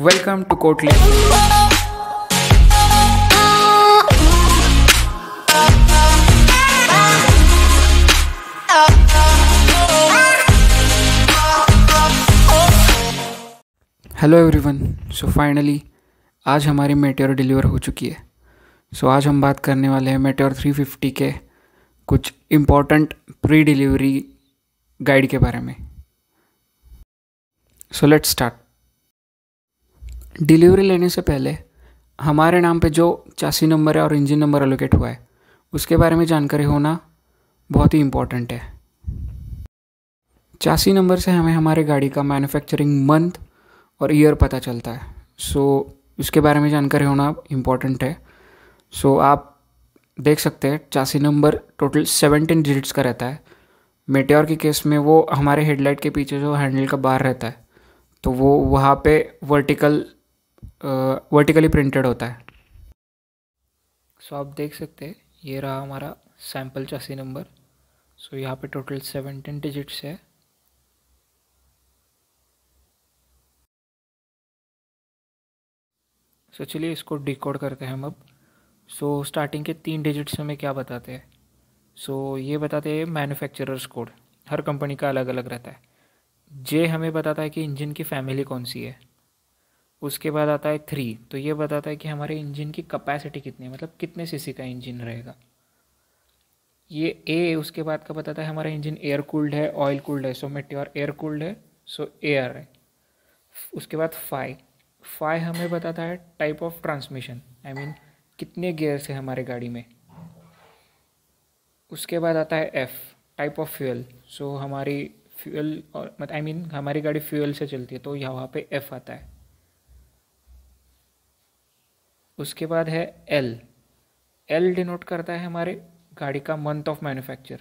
welcome to Kotli hello everyone so finally आज हमारी मेटेर deliver हो चुकी है सो so, आज हम बात करने वाले हैं मेटेर 350 के कुछ इम्पॉर्टेंट प्री डिलीवरी गाइड के बारे में सो लेट्स स्टार्ट डिलीवरी लेने से पहले हमारे नाम पे जो चासी नंबर है और इंजन नंबर एलोकेट हुआ है उसके बारे में जानकारी होना बहुत ही इम्पोर्टेंट है चासी नंबर से हमें हमारे गाड़ी का मैन्युफैक्चरिंग मंथ और ईयर पता चलता है सो so, उसके बारे में जानकारी होना इम्पोर्टेंट है सो so, आप देख सकते हैं chassis number total seventeen digits का रहता है मेटेर के केस में वो हमारे हेडलाइट के पीछे जो हैंडल का बार रहता है तो वो वहाँ पे वर्टिकल वर्टिकली प्रिंटेड होता है सो आप देख सकते हैं ये रहा हमारा सैम्पल चासी नंबर सो यहाँ पे टोटल सेवनटीन डिजिट्स है सो चलिए इसको डिकोड करते हैं हम अब सो so, स्टार्टिंग के तीन डिजिट्स हमें क्या बताते हैं सो so, ये बताते हैं मैन्युफैक्चरर्स कोड हर कंपनी का अलग अलग रहता है जे हमें बताता है कि इंजन की फैमिली कौन सी है उसके बाद आता है थ्री तो ये बताता है कि हमारे इंजन की कैपेसिटी कितनी है मतलब कितने सीसी का इंजन रहेगा ये ए उसके बाद का बताता है हमारा इंजन एयर कूल्ड है ऑयल कूल्ड है सो मेट्योर एयर कूल्ड है सो एयर है उसके बाद फाइव फाइव हमें बताता है type of transmission I mean कितने गियर्स है हमारे गाड़ी में उसके बाद आता है F type of fuel so हमारी फ्यूल और मतलब आई मीन हमारी गाड़ी फ्यूल से चलती है तो यहाँ वहाँ पे एफ आता है उसके बाद है एल एल डिनोट करता है हमारे गाड़ी का मंथ ऑफ मैन्युफैक्चर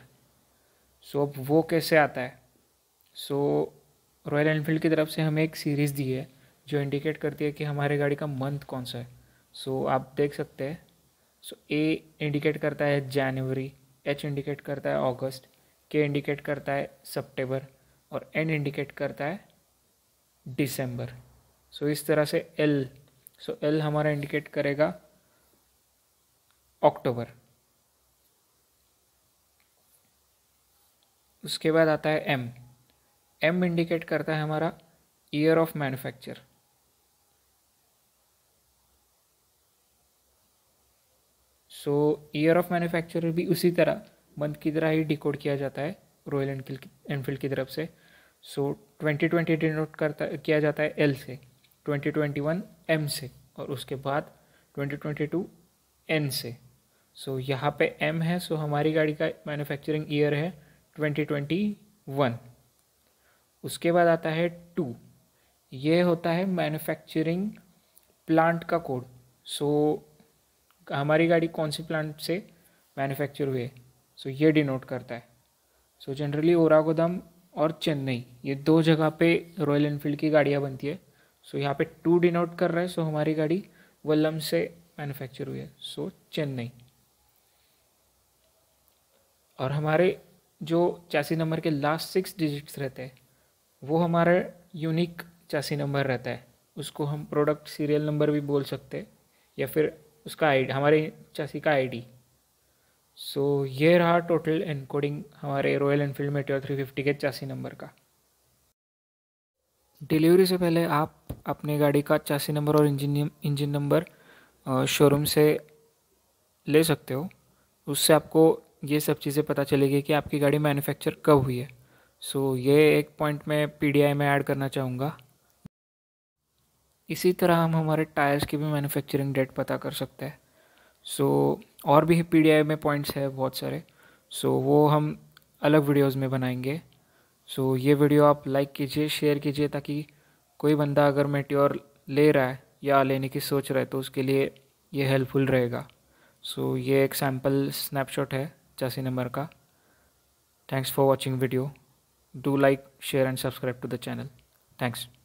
सो अब वो कैसे आता है सो रॉयल एनफील्ड की तरफ से हमें एक सीरीज़ दी है जो इंडिकेट करती है कि हमारे गाड़ी का मंथ कौन सा है सो so, आप देख सकते हैं सो ए इंडिकेट करता है जनवरी एच इंडिकेट करता है अगस्त के इंडिकेट करता है सितंबर और एन इंडिकेट करता है दिसंबर सो so, इस तरह से एल सो एल हमारा इंडिकेट करेगा अक्टूबर उसके बाद आता है एम एम इंडिकेट करता है हमारा year of manufacture so year of manufacture भी उसी तरह मंथ की तरह ही डिकोड किया जाता है रॉयल एनफील्ड की तरफ से सो ट्वेंटी ट्वेंटी डिनोट करता किया जाता है एल से 2021 एम से और उसके बाद 2022 एन से सो so, यहाँ पे एम है सो so हमारी गाड़ी का मैन्युफैक्चरिंग ईयर है 2021 उसके बाद आता है टू ये होता है मैन्युफैक्चरिंग प्लांट का कोड सो so, हमारी गाड़ी कौन सी प्लांट से मैन्युफैक्चर हुए सो so, ये डिनोट करता है सो जनरली ओरागोदम और चेन्नई ये दो जगह पे रॉयल इनफील्ड की गाड़ियाँ बनती है सो so, यहाँ पे टू डिनोट कर रहा है सो so हमारी गाड़ी वल्लम से मैन्युफैक्चर हुई है सो so, चेन्नई और हमारे जो चासी नंबर के लास्ट सिक्स डिजिट्स रहते हैं वो हमारा यूनिक चासी नंबर रहता है उसको हम प्रोडक्ट सीरियल नंबर भी बोल सकते हैं या फिर उसका आई हमारे चासी का आईडी सो so, ये रहा टोटल एनकोडिंग हमारे Royal Enfield Meteor three fifty के चासी नंबर का डिलीवरी से पहले आप अपने गाड़ी का चासी नंबर और इंजन इंजन नंबर शोरूम से ले सकते हो उससे आपको ये सब चीज़ें पता चलेगी कि आपकी गाड़ी मैन्युफैक्चर कब हुई है सो so, ये एक पॉइंट मैं पीडीआई में ऐड करना चाहूँगा इसी तरह हम हमारे टायर्स की भी मैन्युफैक्चरिंग डेट पता कर सकते हैं सो so, और भी पी में पॉइंट्स है बहुत सारे सो so, वो हम अलग वीडियोस में बनाएंगे सो so, ये वीडियो आप लाइक कीजिए शेयर कीजिए ताकि कोई बंदा अगर मेट्योर ले रहा है या लेने की सोच रहा है तो उसके लिए ये हेल्पफुल रहेगा सो so, ये एक सैम्पल स्नैपशॉट है चासी नंबर का thanks for watching video do like share and subscribe to the channel thanks